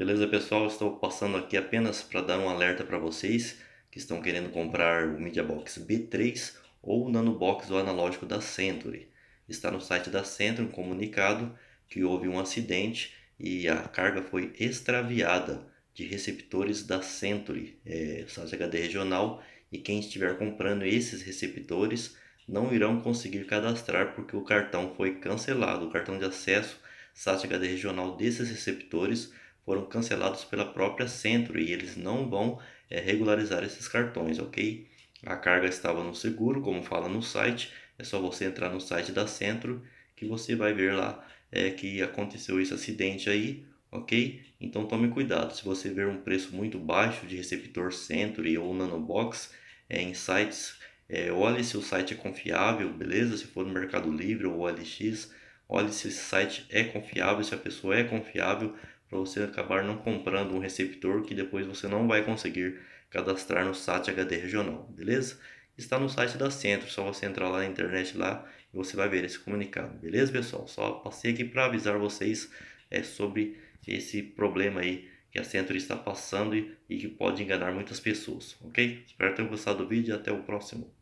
Beleza, pessoal? Estou passando aqui apenas para dar um alerta para vocês que estão querendo comprar o Media Box B3 ou o Nano Box ou analógico da Century. Está no site da Century um comunicado que houve um acidente e a carga foi extraviada de receptores da Century, é, HD regional, e quem estiver comprando esses receptores não irão conseguir cadastrar porque o cartão foi cancelado, o cartão de acesso SAT HD regional desses receptores foram cancelados pela própria Centro e eles não vão é, regularizar esses cartões, ok? A carga estava no seguro, como fala no site, é só você entrar no site da Centro que você vai ver lá é, que aconteceu esse acidente aí, ok? Então tome cuidado, se você ver um preço muito baixo de receptor Century ou Nanobox é, em sites, é, olhe se o site é confiável, beleza? Se for no Mercado Livre ou OLX, olhe se esse site é confiável, se a pessoa é confiável, para você acabar não comprando um receptor que depois você não vai conseguir cadastrar no SAT HD regional, beleza? Está no site da Centro, é só você entrar lá na internet lá e você vai ver esse comunicado, beleza pessoal? Só passei aqui para avisar vocês é, sobre esse problema aí que a Centro está passando e, e que pode enganar muitas pessoas, ok? Espero que tenham gostado do vídeo e até o próximo.